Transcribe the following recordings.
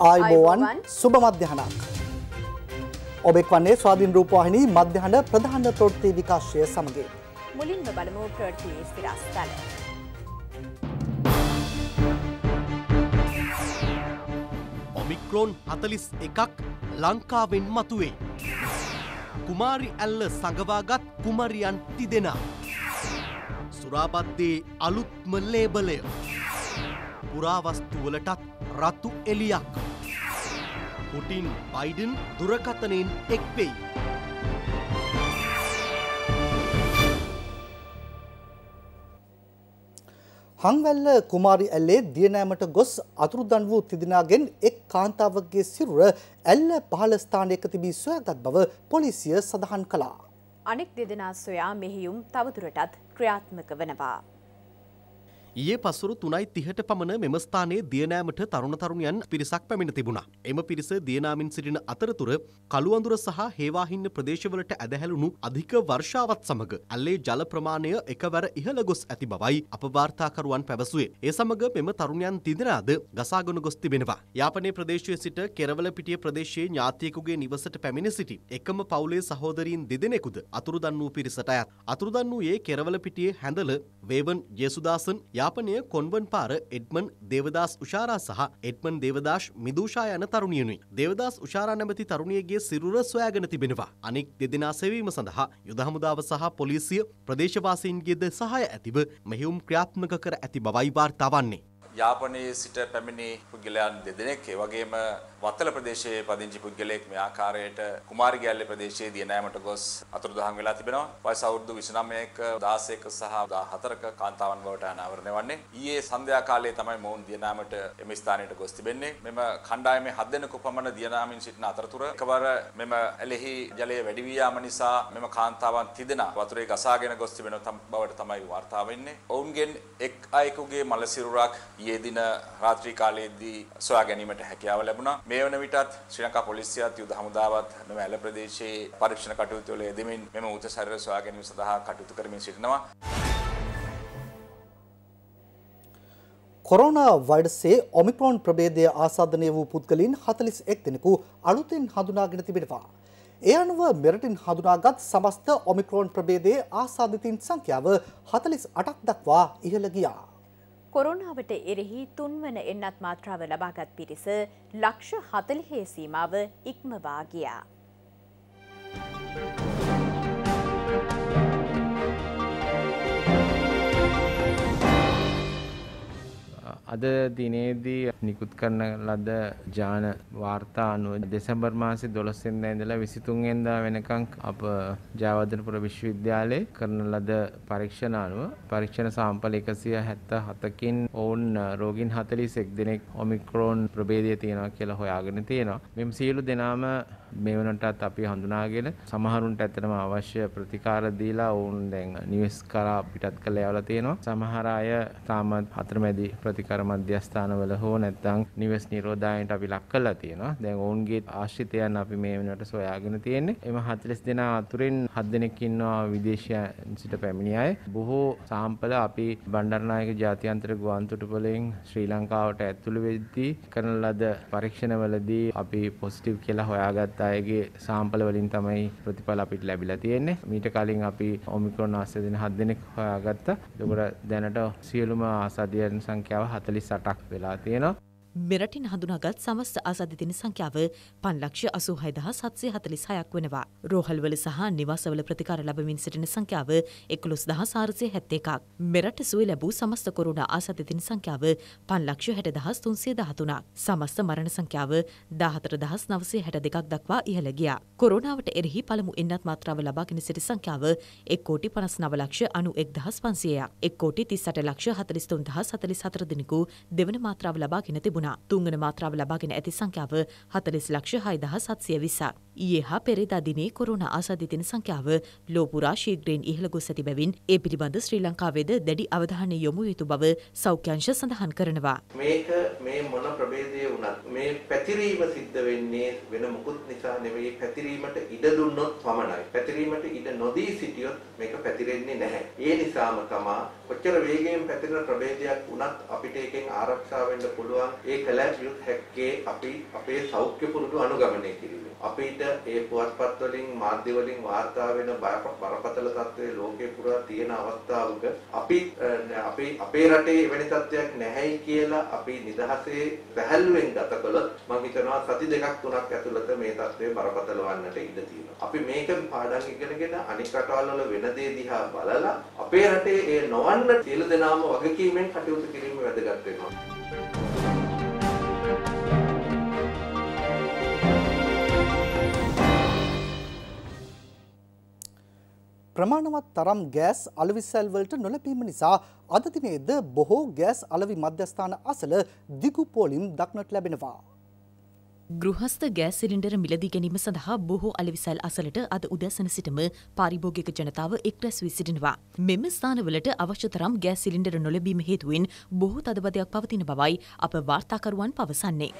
ආයිබෝවන් සුබ මධ්‍යහනක්. ඔබෙක් වන්නේ ස්වාධීන් රූපවාහිනී මධ්‍යහන ප්‍රධාන ප්‍රෘත්ති විකාශය සමඟේ. මුලින්ම බලමු ප්‍රෘතියේ ස්තිරස්ථල. ඔමික්‍රෝන් හතලිස් එකක් ලංකාවෙන් මතුවේ. කුමාරි ඇල්ල සඟවාගත් කුමරියන් තිදෙනා. සුරාබද්දේ අලුත්ම ලේබලය. පුරාවස්තුවලටත් රත්තු එලියක්. පුටින් බයිඩන් දුරකතනයෙන් එක්වෙයි. හංවැල්ල කුමාරි ඇල්ලේ දියනෑමට ගොස් අතුරුදන් වූ තිදිනාගෙන් එක් කාන්තාවගේ සිරුර ඇල්ල පහළ ස්ථානයක තිබී සොයාගත් බව පොලිසිය සඳහන් කළා. අනෙක් දෙදෙනා සොයා මෙහියුම් තවදුරටත් ක්‍රියාත්මක වනවා. ඊයේ පසුරු 3:30ට පමණ මෙම ස්ථානයේ දියනෑමට තරුණ තරුණියන් පිරිසක් පැමිණ තිබුණා. එම පිරිස දියනාමින් සිටින අතරතුර කළුඅඳුර සහ හේවාහින්න ප්‍රදේශවලට ඇදහැළුණු අධික වර්ෂාවත් සමග ඇල්ලේ ජල ප්‍රමාණය එකවර ඉහළ ගොස් ඇති බවයි අප වාර්තාකරුවන් පැවසුවේ. ඒ සමග මෙම තරුණයන් තිදෙනාද ගසාගෙන ගොස් තිබෙනවා. යාපනයේ ප්‍රදේශයේ සිට කෙරවල පිටිය ප්‍රදේශයේ ඥාතියෙකුගේ නිවසට පැමිණ සිටි එකම පවුලේ සහෝදරීන් දෙදෙනෙකුද අතුරුදන් වූ පිරිසට අයත්. අතුරුදන් වූයේ කෙරවල පිටියේ හැඳල වේවන් ජේසුදාසන් යා යාපනය කොන්වන් පාර එඩ්මන් දේවදස් උෂාරා සහ එඩ්මන් දේවදාශ් මිදූෂා යන තරුණියනුයි. දේවදස් උෂාරා නැමති තරුණියගේ සිරුර සොයාගෙන තිබෙනවා. අනෙක් දෙදෙනා සෙවීම සඳහා යුද හමුදාව සහ පොලිසිය ප්‍රදේශවාසීන්ගේද සහාය ඇතිව මෙහිුම් ක්‍රියාත්මක කර ඇති බවයි වාර්තා වන්නේ. යාපනයේ සිට පැමිණි පුද්ගලයන් දෙදෙනෙක් ඒ වගේම වත්තල ප්‍රදේශයේ පදිංචි පුද්ගලයෙක් මේ ආකාරයට කුමාරිගැල්ලේ ප්‍රදේශයේ දිය නෑමට ගොස් අතුරුදහන් වෙලා තිබෙනවා. වයස අවුරුදු 29ක 16ක සහ 14ක කාන්තාවන් බවට අනාවරණය වන්නේ. ඊයේ සන්ධ්‍යා කාලයේ තමයි මොවුන් දිය නෑමට එම ස්ථානයට ගොස් තිබෙන්නේ. මෙම කණ්ඩායමේ හත් දෙනෙකු පමණ දිය නෑමින් සිටින අතරතුර එකවර මෙම ඇලෙහි ජලය වැඩි වී යාම නිසා මෙම කාන්තාවන් තිදෙනා වතුරේ ගසාගෙන ගොස් තිබෙන බවට තමයි වාර්තා වෙන්නේ. ඔවුන්ගෙන් එක් අයෙකුගේ මල සිරුරක් ගිය දින රාත්‍රී කාලයේදී සොයා ගැනීමට හැකියාව ලැබුණා. මේ වන විටත් ශ්‍රී ලංකා පොලිසියත් යුද හමුදාවත් නොඇල ප්‍රදේශයේ පරීක්ෂණ කටයුතු වල යෙදෙමින් මෙම උත ශරීර සොයා ගැනීම සඳහා කටයුතු කරමින් සිටිනවා. කොරෝනා වෛඩසේ ඔමිකරෝන් ප්‍රබේදය ආසාධනය වූ පුද්ගලින් හතලිස් එක් දෙනෙකු අලුතෙන් හඳුනාගෙන තිබෙනවා. ඒ අනුව මෙරටින් හඳුනාගත් සමස්ත ඔමිකරෝන් ප්‍රබේදයේ ආසාධිතින් සංඛ්‍යාව හතලිස් අටක් දක්වා ඉහළ ගියා. කොරුණාවට එරෙහි තුන්වන එන්නත් මාත්‍රාව ලබාගත් පිරිස ලක්ෂ හතලිහේ සීමාව ඉක්මවා ගියා. අද දිනේදී නිකුත් කරන ලද ජාන වාර්තා අනුව දෙසැම්බර් මාසේ 12 වෙනිදා ඉඳලා 23 වෙනිදා වෙනකන් අප ජයවර්ධනපුර විශ්වවිද්‍යාලයේ කරන ලද පරීක්ෂණ අනුව පරීක්ෂණ සාම්පල 177කින් ඔවුන් රෝගීන් 41 දෙනෙක් ඔමික්‍රෝන් ප්‍රභේදය තියෙනවා කියලා හොයාගෙන තියෙනවා. මෙම් සියලු දෙනාම මේ වනටත් අපි හඳුනාගෙන සමහරුන්ට ඇත්තටම අවශ්‍ය ප්‍රතිකාර දීලා ඔවුන් දැන් නිවෙස් කරා පිටත් කළ යවලා තියෙනවා. සමහර අය තාම අතරමැදි ප්‍රතිකාර මධ්‍යස්ථානවල හෝ නැත්නම් නිවෙස් නිරෝධායනට අපි ලක් කරලා තියෙනවා. දැන් ඔවුන්ගේ ආශ්‍රිතයන් අපි මේ වනට සොයාගෙන තියෙන්නේ. එම 40 දෙනා අතුරින් 7 දෙනෙක් ඉන්නවා විදේශයන් සිට පැමිණි අය. බොහෝ සාම්පල අපි බණ්ඩාරනායක ජාත්‍යන්තර ගුවන්තොටුපළෙන් ශ්‍රී ලංකාවට ඇතුළු වෙද්දී කරන ලද පරීක්ෂණවලදී අපි පොසිටිව් කියලා හොයාගත්ත අයගේ සාම්පල වලින් තමයි ප්‍රතිඵල අපිට ලැබිලා තියෙන්නේ. මීට කලින් අපි ඔමික්‍රෝන් ආසාදින 7 දෙනෙක් හොයාගත්තා. ඒකට දැනට සියලුම ආසාදියන් සංඛ්‍යාව 48ක් වෙලා තියෙනවා. මෙරටින් හඳුනාගත් සමස්ත ආසාධිතින සංඛ්‍යාව පන්ලක්ෂ අසූහයදහ සත්සය හතලිස් හයක් වෙනවා. රෝහල්වල සහ නිවාසවල ප්‍රතිකාර ලබමින් සිටින සංඛ්‍යාව එක්ලොස් දහ සාරසය හැත්තේ එකක්. මෙරට සුව ලැබූ සමස්ත කොරුණ ආසාධිතින සංඛ්‍යාව පන්ලක්ෂ හැට දහස් තුන්සේ දහතුනා. සමස්ත මරණ සංඛ්‍යාව දාහතර දහස් නවසේ හැට දෙකක් දක්වා ඉහළ ගියා. කොරුණාවට එරෙහි පළමු එන්නත් මාත්‍රාව ලබාගෙන සිටි සංඛ්‍යාව එක් කෝටි පනස් නවලක්ෂ අනු එක් දහස් පන්සියයක්. එක් කෝටි තිස්සට ලක්ෂ හතලිස්තුන් දහස් හතලිස් හතර දෙනෙකු දෙවන මාත්‍රාව ලබාගෙන තිබුණා. තිබුණා තුංගන මාත්‍රාව ලබාගෙන ඇති සංඛ්‍යාව හතලිස් ලක්ෂ හයිදහ සත්සිය විසා. ඊයේ හා පෙරේදා දිනේ කොරුණ ආසාධිතන සංඛ්‍යාව ලෝපුරා ශීග්‍රයෙන් ඉහළ ගොස් ඇති බැවින් ඒ පිළිබඳ ශ්‍රී ලංකාවේද දැඩි අවධානය යොමු යුතු බව සෞඛ්‍යංශ සඳහන් කරනවා. මේක මේ මොන ප්‍රභේදයේ වුණත් මේ පැතිරීම සිද්ධ වෙන්නේ වෙන මුකුත් නිසා නෙවෙයි පැතිරීමට ඉඩ දුන්නොත් පමණයි. පැතිරීමට ඉඩ නොදී සිටියොත් මේක පැතිරෙන්නේ නැහැ. ඒ නිසාම තමා කොච්චර වේගයෙන් පැතිරෙන ප්‍රභේදයක් වුණත් අපිට එකෙන් ආරක්ෂා වෙන්න පුළුවන් ඒ කළ හැක්කේ අපි අපේ සෞඛ්‍ය පුරුදු අනුගමනය කිරීම. අපිට ඒ පුවත්පත් වලින් මාධ්‍ය වලින් වාර්තා වෙන බරපතල තත්ත්වයේ ලෝකේ පුරා තියෙන අවස්ථාවක අපි අපේ අපේ රටේ එවැනි තත්ත්වයක් නැහැයි කියලා අපි නිදහසේ පැහැල්ලුවෙන් ගත කළොත් මම හිතනවා සති දෙකක් තුනක් ඇතුළත මේ තත්ත්වය බරපතල වන්නට ඉඩ තියෙනවා. අපි මේක පාඩම් ඉගෙනගෙන අනික් රටවල් වෙන දේ දිහා බලලා අපේ රටේ ඒ නොවන්න සියලු දෙනාම වගකීමෙන් කටයුතු කිරීම වැදගත් වෙනවා. ප්‍රමාණවත් තරම් ගෑස් අලවිසැල් වලට නොලැබීම නිසා අද දිනේද බොහෝ ගෑස් අලවි මධ්‍යස්ථාන අසල දිගු පොලිම් දක්නට ලැබෙනවා. ගෘහස්ත ගෑස් සිලින්ඩර මිලදී ගැනීම සඳහා බොහෝ අලෙවිසල් අසලට අද උදැසන සිටම පාරිභෝගික ජනතාව එක්රැස් වී සිටිනවා. මෙම ස්ථානවලට අවශ්‍ය තරම් ගෑස් සිලින්ඩර නොලැබීම හේතුවෙන් බොහෝ තදබදයක් පවතින බවයි අප වාර්තාකරුවන් පවසන්නේ.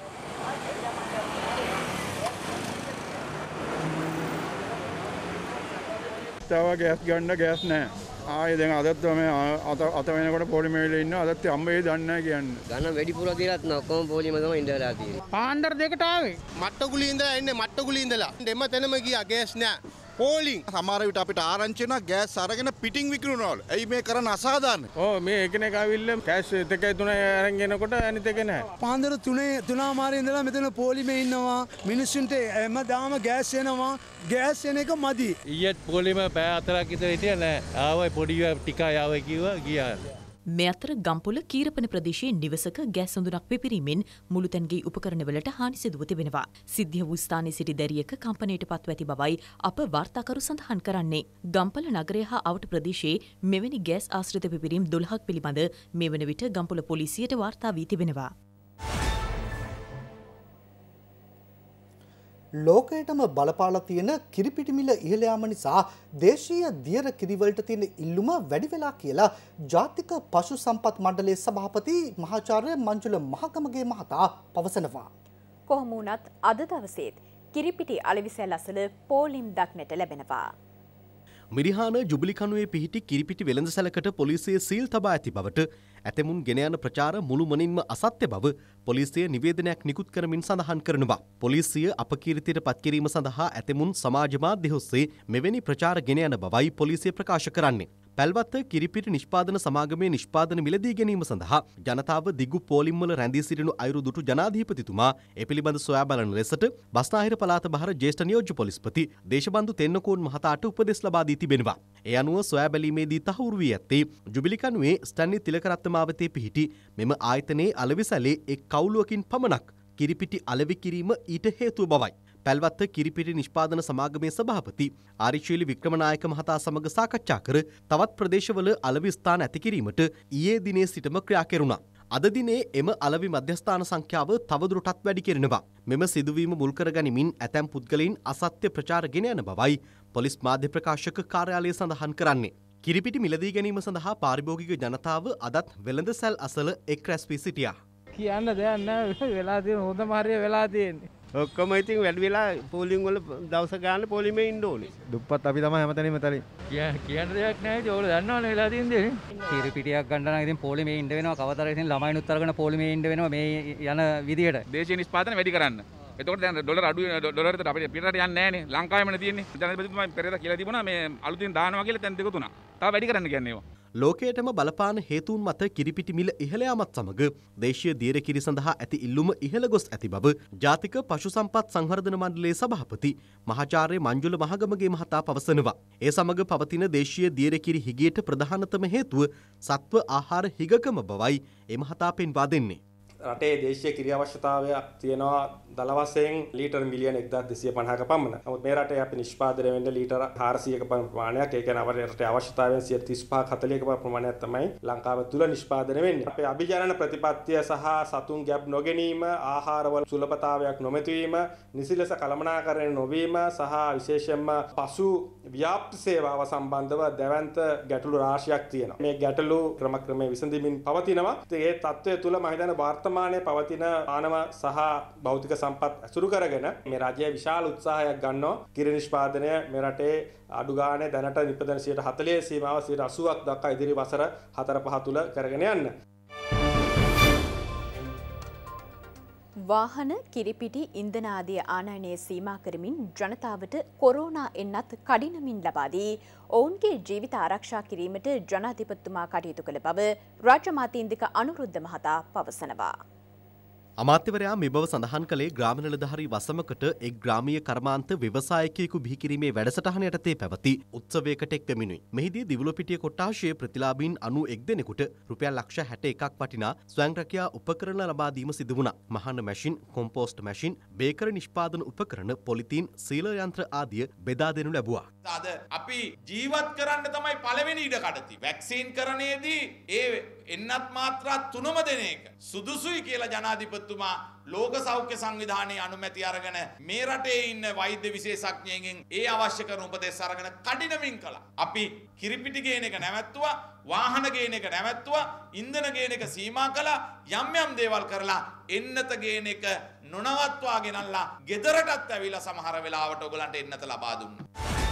අවස්ථාව ගෑස් ගන්න ගෑස් නැහැ. ආයේ දැන් අදත් මේ අත අත වෙනකොට පොලිමේල ඉන්න අදත් අම්මේ දන්නේ නැහැ කියන්න. ධන වැඩිපුර දේලත් නැහැ. ඔක්කොම පොලිම තමයි ඉඳලා තියෙන්නේ. පාන්දර දෙකට ආවේ. මට්ටකුලි ඉඳලා එන්නේ මට්ටකුලි ඉඳලා. දෙම තැනම ගියා ගෑස් නැහැ. පෝලිං සමහර විට අපිට ආරංචි වෙනවා ගෑස් අරගෙන පිටින් විකුණනවලු. ඇයි මේ කරන්න අසාධාරණ? ඔව් මේ එකිනෙක ආවිල්ල කෑස් දෙකයි තුනයි අරන් යනකොට අනිත් එක නැහැ. පාන්දර තුනේ තුනාමාරේ ඉඳලා මෙතන පොලිමේ ඉන්නවා. මිනිස්සුන්ට හැමදාම ගෑස් එනවා. ගෑස් එන එක මදි. ඊයේත් පොලිම පෑ හතරක් විතර හිටියා නෑ. ආවයි පොඩි ටිකා ආවයි කිව්වා ගියා. මේ අතර ගම්පොල කීරපන ප්‍රදේශයේ නිවසක ගෑස් හඳුනක් පිපිරීමෙන් මුළුතැන්ගේ උපකරණවලට හානි සිදුව තිබෙනවා. සිද්ධිය වූ ස්ථානයේ සිටි දැරියක කම්පනයට පත්ව ඇති බවයි අප වාර්තාකරු සඳහන් කරන්නේ. ගම්පල නගරය හා අවට ප්‍රදේශයේ මෙවැනි ගෑස් ආශ්‍රිත පිපිරීම් 12ක් පිළිබඳ මේ වන විට ගම්පොල පොලිසියට වාර්තා වී තිබෙනවා. ලෝකයටම බලපාලා තියෙන කිරිපිටිමිල ඉහළ යාම නිසා දේශීය දියර කිරිවලට තියෙන ඉල්ලුම වැඩි වෙලා කියලා ජාතික පශු සම්පත් මණ්ඩලයේ සභාපති මහාචාර්ය මංජුල මහකමගේ මහතා පවසනවා. කොහොම වුණත් අද දවසේත් කිරිපිටි අලෙවිසැල් අසල පෝලිම් දක්නට ලැබෙනවා. මිරිහාන ජුබලිකනුවේ පිහිටි කිරිපිටි වෙළඳ සැලකට පොලිසිය සීල් තබා ඇති බවට ඇතමුන් ගෙන යන ප්‍රචාර මුළු මනින්ම අසත්‍ය බව පොලිසිය නිවේදනයක් නිකුත් කරමින් සඳහන් කරනවා. පොලිසිය අපකීර්තියට පත්කිරීම සඳහා ඇතමුන් සමාජ මාධ්‍ය ඔස්සේ මෙවැනි ප්‍රචාර ගෙන යන බවයි පොලිසිය ප්‍රකාශ කරන්නේ. පැල්වත්ත කිරිපිට නිෂ්පාදන සමාගමේ නිෂ්පාදන මිලදී ගැනීම සඳහා ජනතාව දිගු පෝලිම්වල රැඳී සිටිනු අයුරු දුටු ජනාධිපතිතුමා ඒ පිළිබඳ සොයා බලන ලෙසට බස්නාහිර පළාත බහර ජ්‍යෙෂ්ඨ නියෝජ්‍ය පොලිස්පති දේශබන්දු තෙන්නකෝන් මහතාට උපදෙස් ලබා දී තිබෙනවා. ඒ අනුව සොයා බැලීමේදී තහවුරු වී ඇත්තේ ජුබිලිකනුවේ ස්ටැන්ලි තිලකරත්න මාවතේ පිහිටි මෙම ආයතනයේ අලෙවිසැලේ එක් කවුලුවකින් පමණක් කිරිපිටි අලෙවි කිරීම ඊට හේතුව බවයි. පැල්වත්ත කිරිපිටි නිෂ්පාදන සමාගමේ සභාපති ආරිශීලි වික්‍රමනායක මහතා සමග සාකච්ඡා කර තවත් ප්‍රදේශවල අලවි ස්ථාන ඇති කිරීමට ඊයේ දිනේ සිටම ක්‍රියා කෙරුණා. අද දිනේ එම අලවි මධ්‍යස්ථාන සංඛ්‍යාව තවදුරටත් වැඩි කෙරෙනවා. මෙම සිදුවීම මුල් කරගනිමින් ඇතැම් පුද්ගලයින් අසත්‍ය ප්‍රචාර ගෙන යන බවයි පොලිස් මාධ්‍ය ප්‍රකාශක කාර්යාලය සඳහන් කරන්නේ. කිරිපිටි මිලදී ගැනීම සඳහා පාරිභෝගික ජනතාව අදත් වෙළඳ සැල් අසල එක් රැස් වී සිටියා. කියන්න දෙයක් නැහැ වෙලා තියෙන හොඳ මාර්ගය වෙලා තියෙන්නේ. ඔක්කොම ඉතින් වැඩ වෙලා පෝලිං වල දවස ගන්න පොලිමේ ඉන්න ඕනේ. දුප්පත් අපි තමයි හැමතැනම තලින්. කියන්න දෙයක් නැහැ ඒක ඕගොල්ලෝ දන්නවනේ වෙලා තියෙන දේ. කිරි පිටියක් ගන්න නම් ඉතින් පොලිමේ ඉන්න වෙනවා කවතර ඉතින් ළමයිනුත් අරගෙන පොලිමේ ඉන්න වෙනවා මේ යන විදියට. දේශීය නිෂ්පාදන වැඩි කරන්න. එතකොට දැන් ඩොලර් අඩු ඩොලර් එකට අපිට පිටරට යන්නේ නැහනේ ලංකාවේම තියෙන්නේ ජනාධිපතිතුමා පෙරේද කියලා තිබුණා මේ අලුතින් දානවා කියලා දැන් දෙක තුනක් තව වැඩි කරන්න කියන්නේ ඒවා ලෝකයටම බලපාන හේතුන් මත කිරිපිටි මිල ඉහළ යාමත් සමග දේශීය දියර කිරි සඳහා ඇති ඉල්ලුම ඉහළ ගොස් ඇති බව ජාතික පශු සම්පත් සංවර්ධන මණ්ඩලයේ සභාපති මහාචාර්ය මංජුල මහගමගේ මහතා පවසනවා. ඒ සමග පවතින දේශීය දියර කිරි හිගියට ප්‍රධානතම හේතුව සත්ව ආහාර හිගකම බවයි එමහතා පෙන්වා දෙන්නේ. රටේ දේශීය කිරිය අවශ්‍යතාවයක් තියෙනවා දලවසයෙන් ලීටර් මිලියන එක්දත් දෙසිය පහක පමණ මුත් මේරට අප නිෂ්පාදරවෙන්ට ලීටර හාරසියක ප්‍රමාණයක් ඒක අවරයට අවශ්‍යතාවෙන් සිය තිස්පා කතලයක ප්‍රමාණයක් තමයි ලංකාව තුළ නිෂ්පාදනවෙන් අපේ අභිජාන ප්‍රතිපත්තිය සහ සතුන් ගැබ් නොගැනීම ආහාරවල සුලපතාවයක් නොමැතිවීම නිසිලෙස කළමනාකරණය නොවීම සහ විශේෂයෙන්ම පසු ව්‍යාප්ති සේවාව සම්බන්ධව දැවන්ත ගැටලු රාශියක් තියෙන මේ ගැටලු ක්‍රම ක්‍රමය විසඳමින් පවතිනවා ඒ තත්ත්වය තුළ මහිතන වර්තමානය පවතින ආනව සහ භෞතික සම් සම්පත් ඇසුරු කරගෙන මේ රජය විශාල උත්සාහයක් ගන්නවා කිරි නිෂ්පාදනය මේ රටේ අඩු ගානේ දැනට නිපදන 140 සීමාව 80ක් දක්වා ඉදිරි වසර 4 5 තුල කරගෙන යන්න. වාහන කිරිපිටි ඉන්ධන ආදිය ආනයනය සීමා කරමින් ජනතාවට කොරෝනා එන්නත් කඩිනමින් ලබාදී ඔවුන්ගේ ජීවිත ආරක්ෂා කිරීමට ජනාධිපතිතුමා කටයුතු කළ බව රාජ්‍ය මාතීන්දික අනුරුද්ධ මහතා පවසනවා. අමාත්‍යවරයා මෙබව සඳහන් කළේ ග්‍රාමීණ නිලධාරී වසමකට එක් ග්‍රාමීය කර්මාන්ත ව්‍යවසායකයෙකු බිහි කිරීමේ වැඩසටහන යටතේ පැවති උත්සවයකට එක් වෙමිනුයි. මෙහිදී දිවුලපිටිය කොට්ටාශයේ ප්‍රතිලාභීන් 91 දෙනෙකුට රුපියල් ලක්ෂ 61ක් වටිනා ස්වයං රැකියා උපකරණ ලබා දීම සිදු වුණා. මහාන මැෂින්, කොම්පෝස්ට් මැෂින්, බේකරි නිෂ්පාදන උපකරණ, පොලිතීන්, සීල යන්ත්‍ර ආදිය බෙදා දෙනු ලැබුවා. අද අපි ජීවත් කරන්න තමයි පළවෙනි ඉඩ කඩති. වැක්සින් කරණයේදී ඒ එන්නත් මාත්‍රා තුනම දෙන එක සුදුසුයි කියලා ජනාධිපතිතුමා ලෝක සෞඛ්‍ය සංවිධානයේ අනුමැතිය අරගෙන මේ රටේ ඉන්න වෛද්‍ය විශේෂඥයන්ගෙන් ඒ අවශ්‍ය කරන උපදෙස් අරගෙන කඩිනමින් කළා. අපි කිරිපිටි ගේන එක නැවැත්තුවා, වාහන ගේන එක නැවැත්තුවා, ඉන්ධන ගේන එක සීමා කළා, යම් යම් දේවල් කරලා එන්නත ගේන එක නොනවත්වා ගෙනල්ලා ගෙදරටත් ඇවිල්ලා සමහර වෙලාවට ඔයගලන්ට එන්නත ලබා දුන්නා.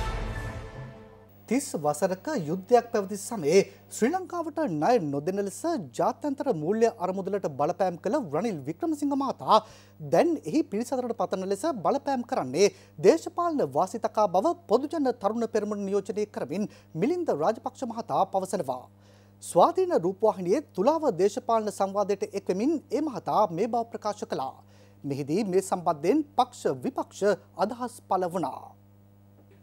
තිස් වසරක යුද්ධයක් පැවති සමයේ ශ්‍රී ලංකාවට ණය නොදෙන ලෙස ජාත්‍යන්තර මූල්‍ය අරමුදලට බලපෑම් කළ රනිල් වික්‍රමසිංහ මහතා දැන් එහි පිළිසතරට පතන ලෙස බලපෑම් කරන්නේ දේශපාලන වාසිතකා බව පොදුජන තරුණ පෙරමුණ නියෝජනය කරමින් මිලින්ද රාජපක්ෂ මහතා පවසනවා. ස්වාධීන රූපවාහිනියේ තුලාව දේශපාලන සංවාදයට එක්වමින් ඒ මහතා මේ බව ප්‍රකාශ කළා. මෙහිදී මේ සම්බන්ධයෙන් පක්ෂ විපක්ෂ අදහස් පළ වුණා.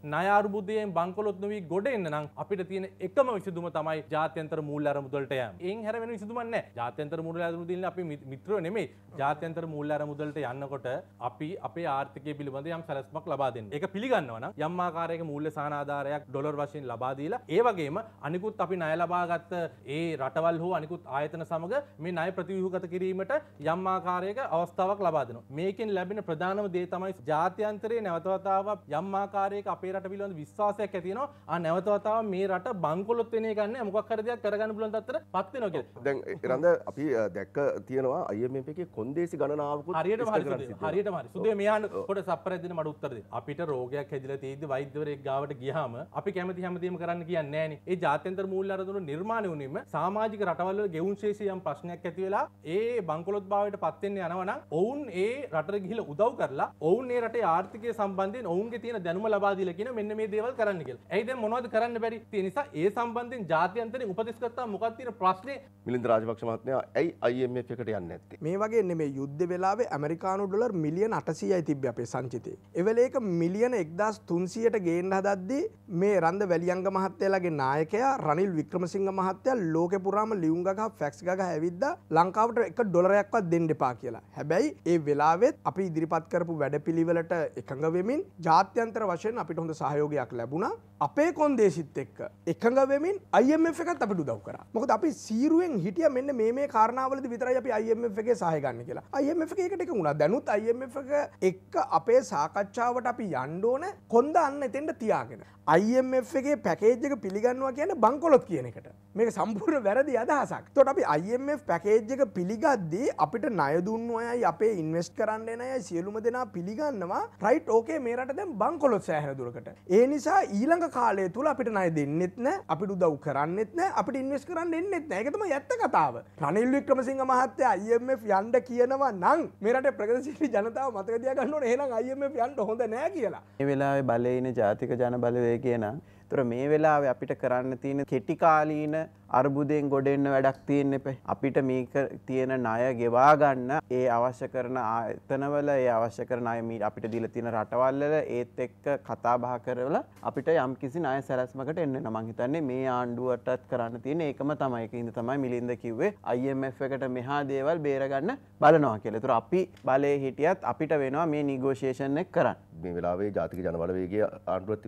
ණය අර්බුදයෙන් බංකොලොත් නොවී ගොඩ එන්න නම් අපිට තියෙන එකම විසඳුම තමයි ජාත්‍යන්තර මූල්‍ය අරමුදලට යෑම. එයින් හැර වෙන විසඳුමක් නැහැ. ජාත්‍යන්තර මූල්‍ය අරමුදලින් අපි මිත්‍රයෝ නෙමෙයි. ජාත්‍යන්තර මූල්‍ය අරමුදලට යන්නකොට අපි අපේ ආර්ථිකය පිළිබඳ යම් සැලැස්මක් ලබා දෙන්න. ඒක පිළිගන්නවා නම් යම් ආකාරයක මූල්‍ය සහනාධාරයක් ඩොලර් වශයෙන් ලබා දීලා ඒ වගේම අනිකුත් අපි ණය ලබාගත් ඒ රටවල් හෝ අනිකුත් ආයතන සමග මේ ණය ප්‍රතිව්‍යුහගත කිරීමට යම් ආකාරයක අවස්ථාවක් ලබා දෙනවා. මේකෙන් ලැබෙන ප්‍රධානම දේ තමයි ජාත්‍යන්තරයේ නැවත වතාවක් යම් ආකාරයක අපේ රට පිළිබඳ විශ්වාසයක් ඇතිනවා ආ නැවතවතාව මේ රට බංකොලොත් වෙන එක ගන්න මොකක් හරි දෙයක් කරගන්න පුළුවන් තත්ත්වයට පත් වෙනවා කියලා. දැන් රඳ අපි දැක්ක තියෙනවා IMF එකේ කොන්දේසි ගණනාවකුත් හරියටම හරි හරියටම හරි. සුදේ මෙයාන පොඩ සප්පරයක් දෙන්න මට උත්තර දෙන්න. අපිට රෝගයක් හැදිලා තියෙද්දි වෛද්‍යවරයෙක් ගාවට ගියාම අපි කැමති හැමදේම කරන්න කියන්නේ නැහනේ. ඒ ජාත්‍යන්තර මූල්‍ය අරදුණු නිර්මාණය වුණේම සමාජික රටවල් වල ගෙවුම් ශේෂී යම් ප්‍රශ්නයක් ඇති වෙලා ඒ බංකොලොත් භාවයට පත් වෙන්න යනවනම් ඔවුන් ඒ රටට ගිහිල්ලා උදව් කරලා ඔවුන් ඒ රටේ ආර්ථිකය සම්බන්ධයෙන් ඔවුන්ගේ තියෙන දැනුම ලබා දීලා කියන මෙන්න මේ දේවල් කරන්න කියලා. ඇයි දැන් මොනවද කරන්න බැරි? ඒ නිසා ඒ සම්බන්ධයෙන් ජාත්‍යන්තරේ උපදෙස් ගත්තා මොකක්ද තියෙන ප්‍රශ්නේ? මිලින්ද රාජපක්ෂ මහත්මයා ඇයි IMF එකට යන්නේ නැත්තේ? මේ වගේ නෙමේ යුද්ධ වෙලාවේ ඇමරිකානු ඩොලර් මිලියන 800යි තිබ්බේ අපේ සංචිතේ. ඒ වෙලේ ඒක මිලියන 1300ට ගේන්න හදද්දී මේ රන්ද වැලියංග මහත්තයාගේ නායකයා රනිල් වික්‍රමසිංහ මහත්තයා ලෝකෙ පුරාම ලියුම් ගහ ෆැක්ස් ගහ ඇවිද්දා ලංකාවට 1 ඩොලරයක්වත් දෙන්න එපා කියලා. හැබැයි ඒ වෙලාවෙත් අපි ඉදිරිපත් කරපු වැඩපිළිවෙලට එකඟ වෙමින් ජාත්‍යන්තර වශයෙන් අපිට හොඳ සහයෝගයක් ලැබුණා අපේ කොන්දේසිත් එක්ක එකඟ වෙමින් IMF එකත් අපිට උදව් කරා. මොකද අපි සීරුවෙන් හිටිය මෙන්න මේ මේ කාරණාවලදී විතරයි අපි IMF එකේ සහාය ගන්න කියලා. IMF එකේ එකට එක වුණා. දැනුත් IMF එක එක්ක අපේ සාකච්ඡාවට අපි යන්න ඕන කොන්ද අන්න එතෙන්ට තියාගෙන. IMF එකේ පැකේජ් එක පිළිගන්නවා කියන්නේ බංකොලොත් කියන එකට. මේක සම්පූර්ණ වැරදි අදහසක්. එතකොට අපි IMF පැකේජ් එක පිළිගද්දී අපිට ණය දුන්නු අයයි අපේ ඉන්වෙස්ට් කරන්න එන අයයි සියලුම දෙනා පිළිගන්නවා. රයිට් ඕකේ මේ රට දැන් බංකොලොත් සෑහෙන දුරකට. ඒ නිසා ඊළඟ කාලය තුළ අපිට නය දෙන්නෙත්න අපිට උදව් කරන්නෙත්න අපිට ඉන්වස් කරන්න එන්නෙත් ඒකතම ඇත්ත කතාව රනිල් වික්‍රමසිංහ මහත්තය අයMF යන්ඩ කියනවා නම් මෙරට ප්‍රගතිශීලී ජනතාව මතකතිය ගන්න එහෙනම් අයMF යන්ඩ හොඳ නෑ කියලා ඒ වෙලාවේ බලයන ජාතික ජන බලවේගය නම් තොර මේ වෙලාවේ අපිට කරන්න තියෙන කෙටිකාලීන අර්බුදයෙන් ගොඩෙන්න වැඩක් තියෙන් එප අපිට මේක තියෙන ණය ගෙවා ගන්න ඒ අවශ්‍ය කරන ආතනවල ඒ අවශ්‍ය කරන අය මීට අපිට දිල තියෙන රටවල්ල ඒත් එක්ක කතා බහ කරවල අපිට යම් කිසි ණය සැලැස්මකට එන්න නමං හිතන්නේ මේ ආණ්ඩුවටත් කරන්න තියෙන ඒකම තමයි එක ඉඳ තමයි මිලින්ද කිව්වේ IMF එකට මෙහා දේවල් බේරගන්න බලනවා කියලා. ඒතර අපි බලේ හිටියත් අපිට වෙනවා මේ නිගෝෂියේෂන් එක කරන්න. මේ වෙලාවේ ජාතික ජනබලවේගය ආණ්ඩුවත්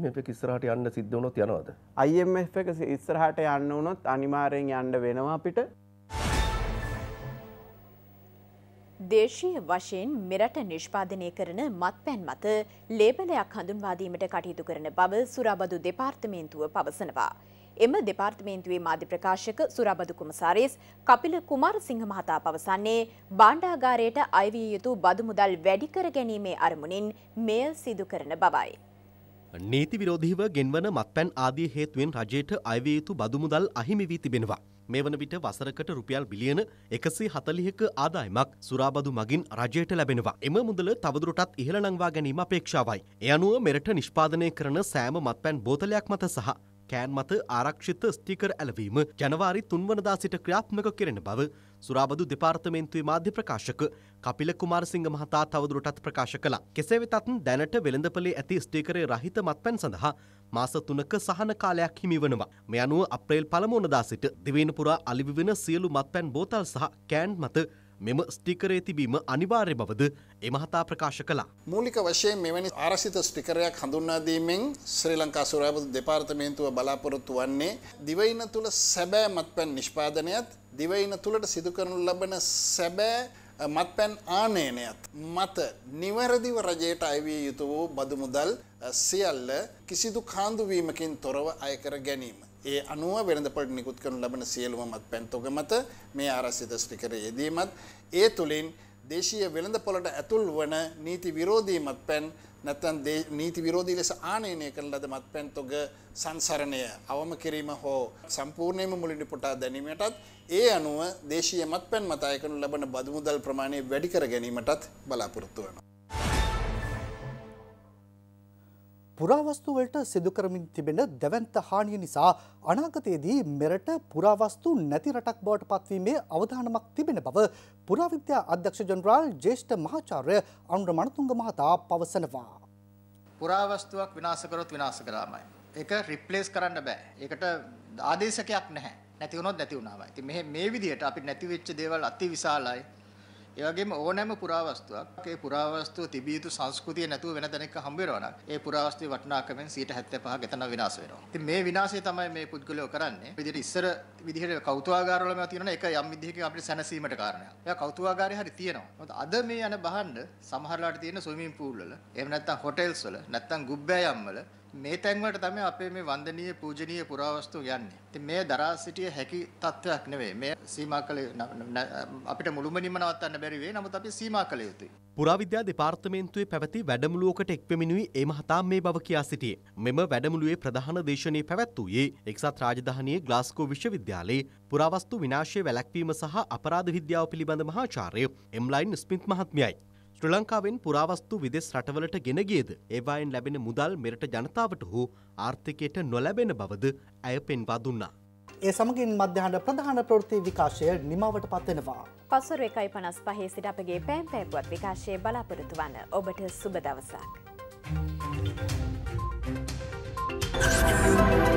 IMF එක ඉස්සරහට යන්න සිද්ධ වුණොත් යනවද? IMF එක ඉස්සරහට යන්න වුණොත් වුණොත් අනිවාර්යෙන් යන්න වෙනවා අපිට. දේශීය වශයෙන් මෙරට නිෂ්පාදනය කරන මත්පැන් මත ලේබලයක් හඳුන්වාදීමට කටයුතු කරන බව සුරාබදු දෙපාර්තමේන්තුව පවසනවා. එම දෙපාර්තමේන්තුවේ මාධ්‍ය ප්‍රකාශක සුරාබදු කුමසාරිස් කපිල කුමාරසිංහ මහතා පවසන්නේ බණ්ඩාගාරයට අයවිය යුතු බදු මුදල් වැඩි කර ගැනීමේ අරමුණින් මෙය සිදු කරන බවයි. නීති විරෝධීව ගෙන්වන මත්පැන් ආදී හේතුවෙන් රජයට අයවිය යුතු බදු මුදල් අහිමි වී තිබෙනවා. මේ වන විට වසරකට රුපියල් බිලියන 140ක ආදායමක් සුරාබදු මගින් රජයට ලැබෙනවා. එම මුදල තවදුරටත් ඉහළ නංවා ගැනීම අපේක්ෂාවයි. ඒ අනුව මෙරට නිෂ්පාදනය කරන සෑම මත්පැන් බෝතලයක් මත සහ කෑන් මත ආරක්ෂිත ස්ටිකර් ඇලවීම ජනවාරි තුන්වනදා සිට ක්‍රියාත්මක කෙරෙන බව සුරාබදු දෙපාර්තමේන්තුවේ මාධ්‍ය ප්‍රකාශක කපිල කුමාරසිංහ මහතා තවදුරටත් ප්‍රකාශ කළා. කෙසේ වෙතත් දැනට වෙළඳපලේ ඇති ස්ටිකරේ රහිත මත්පැන් සඳහා මාස තුනක සහන කාලයක් හිමිවනවා. මේ අනුව අප්‍රේල් පළමුවනදා සිට දිවයින පුරා අලිවිවෙන සියලු මත්පැන් බෝතල් සහ කෑන් මත මෙම ස්ටිකරේ තිබීම අනිවාර්ය බවද එමහතා ප්‍රකාශ කළා. මූලික වශයෙන් මෙවැනි ආරසිත ස්ටිකරයක් හඳුන්වාදීමෙන් ශ්‍රී ලංකා සුරාපති දෙපාර්තමේන්තුව බලාපොරොත්තු වන්නේ දිවයින තුළ සැබෑ මත්පැන් නිෂ්පාදනයත් දිවයින තුළට සිදු කරනු ලබන සැබෑ මත්පැන් ආනයනයත් මත නිවැරදිව රජයට අයවිය යුතු වූ බදු මුදල් සියල්ල කිසිදු කාන්දුවීමකින් තොරව අයකර ගැනීම. ඒ අනුව වෙළඳපොළට නිකුත් කරනු ලබන සියලුම මත්පැන් තොග මත මේ ආරක්ෂිත ස්ටිකරය යෙදීමත් ඒ තුලින් දේශීය වෙළඳපොළට ඇතුල් වන නීති විරෝධී මත්පැන් නැත්නම් නීති විරෝධී ලෙස ආනයනය කරන ලද මත්පැන් තොග සංසරණය අවම කිරීම හෝ සම්පූර්ණයෙන්ම මුලින් පුටා දැමීමටත් ඒ අනුව දේශීය මත්පැන් මත අය කරනු ලබන බදු මුදල් ප්‍රමාණය වැඩි කර ගැනීමටත් බලාපොරොත්තු වෙනවා පුරාවස්තු වලට සිදු කරමින් තිබෙන දැවැන්ත හානිය නිසා අනාගතයේදී මෙරට පුරාවස්තු නැති රටක් බවට පත්වීමේ අවධානමක් තිබෙන බව පුරාවිද්‍යා අධ්‍යක්ෂ ජනරාල් ජේෂ්ඨ මහාචාර්ය අනුර මනතුංග මහතා පවසනවා. පුරාවස්තුවක් විනාශ කරොත් විනාශ කරාමයි. ඒක රිප්ලේස් කරන්න බෑ. ඒකට ආදේශකයක් නැහැ. නැති වුණොත් නැති වුණාමයි. ඉතින් මේ මේ විදිහට අපි නැති වෙච්ච දේවල් අති විශාලයි. ඒ වගේම ඕනෑම පුරාවස්තුවක් ඒ පුරාවස්තුව තිබිය යුතු සංස්කෘතිය නැතුව වෙන තැනක හම්බ වෙනවා නම් ඒ පුරාවස්තුවේ වටිනාකමෙන් 75 ගෙතන විනාශ වෙනවා. ඉතින් මේ විනාශය තමයි මේ පුද්ගලයෝ කරන්නේ. විදිහට ඉස්සර විදිහට කෞතුකාගාරවල මේවා තියෙනවනේ ඒක යම් විදිහකින් අපිට සැනසීමට කාරණයක්. ඒවා කෞතුකාගාරේ හරි තියෙනවා. මොකද අද මේ යන බහන්න සමහරලාට තියෙන ස්විමින් pool වල, එහෙම නැත්නම් hotels වල, නැත්නම් ගුබ්බෑයම් වල මේ තැන්වලට තමයි අපේ මේ වන්දනීය පූජනීය පුරාවස්තු යන්නේ. ඉතින් මේ දරා සිටිය හැකි තත්වයක් නෙවෙයි. මේ සීමා කළ අපිට මුළුමනින්ම නවත්තන්න බැරි වෙයි. නමුත් අපි සීමා කළ යුතුයි. පුරාවිද්‍යා දෙපාර්තමේන්තුවේ පැවති වැඩමුළුවකට එක්වෙමිනුයි ඒ මහතා මේ බව කියා සිටියේ. මෙම වැඩමුළුවේ ප්‍රධාන දේශනය පැවැත්වූයේ එක්සත් රාජධානියේ ග්ලාස්කෝ විශ්වවිද්‍යාලයේ පුරාවස්තු විනාශය වැළැක්වීම සහ අපරාධ විද්‍යාව පිළිබඳ මහාචාර්ය එම්ලයින් ස්මිත් මහත්මියයි. ශ්‍රී ලංකාවෙන් පුරාවස්තු විදෙස් රටවලට ගෙන ගියද ඒවායින් ලැබෙන මුදල් මෙරට ජනතාවට හෝ ආර්ථිකයට නොලැබෙන බවද ඇය පෙන්වා දුන්නා. ඒ සමගින් මධ්‍යහන ප්‍රධාන ප්‍රෘති විකාශය නිමාවට පත්වෙනවා. පසුර එකයි පනස් පහේ සිට අපගේ පෑම් පැපුවත් විකාශය බලාපොරොතු වන්න ඔබට සුබ දවසක්. Thank you.